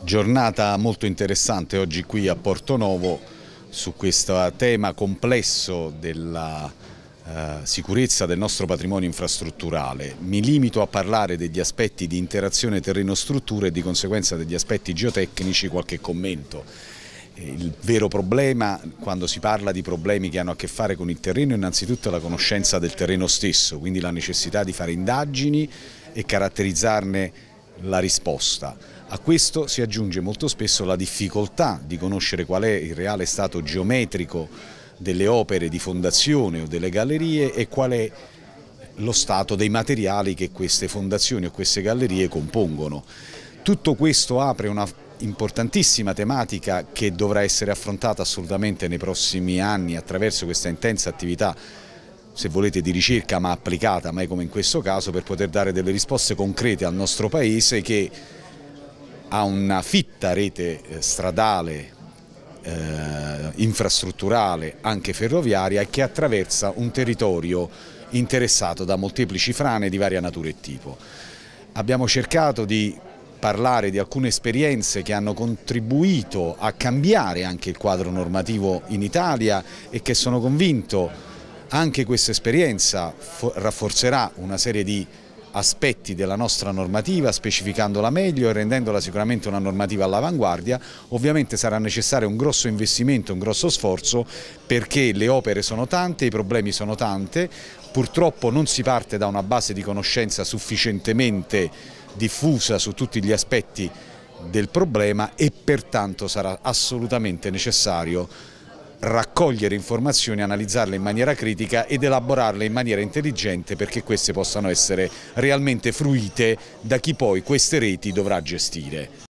Giornata molto interessante oggi qui a Porto Novo su questo tema complesso della eh, sicurezza del nostro patrimonio infrastrutturale. Mi limito a parlare degli aspetti di interazione terreno-strutture e di conseguenza degli aspetti geotecnici, qualche commento. Il vero problema quando si parla di problemi che hanno a che fare con il terreno è innanzitutto la conoscenza del terreno stesso, quindi la necessità di fare indagini e caratterizzarne la risposta a questo si aggiunge molto spesso la difficoltà di conoscere qual è il reale stato geometrico delle opere di fondazione o delle gallerie e qual è lo stato dei materiali che queste fondazioni o queste gallerie compongono. Tutto questo apre una importantissima tematica che dovrà essere affrontata assolutamente nei prossimi anni attraverso questa intensa attività se volete di ricerca ma applicata mai come in questo caso per poter dare delle risposte concrete al nostro Paese che ha una fitta rete eh, stradale, eh, infrastrutturale, anche ferroviaria e che attraversa un territorio interessato da molteplici frane di varia natura e tipo. Abbiamo cercato di parlare di alcune esperienze che hanno contribuito a cambiare anche il quadro normativo in Italia e che sono convinto anche questa esperienza rafforzerà una serie di aspetti della nostra normativa, specificandola meglio e rendendola sicuramente una normativa all'avanguardia. Ovviamente sarà necessario un grosso investimento, un grosso sforzo perché le opere sono tante, i problemi sono tante, purtroppo non si parte da una base di conoscenza sufficientemente diffusa su tutti gli aspetti del problema e pertanto sarà assolutamente necessario raccogliere informazioni, analizzarle in maniera critica ed elaborarle in maniera intelligente perché queste possano essere realmente fruite da chi poi queste reti dovrà gestire.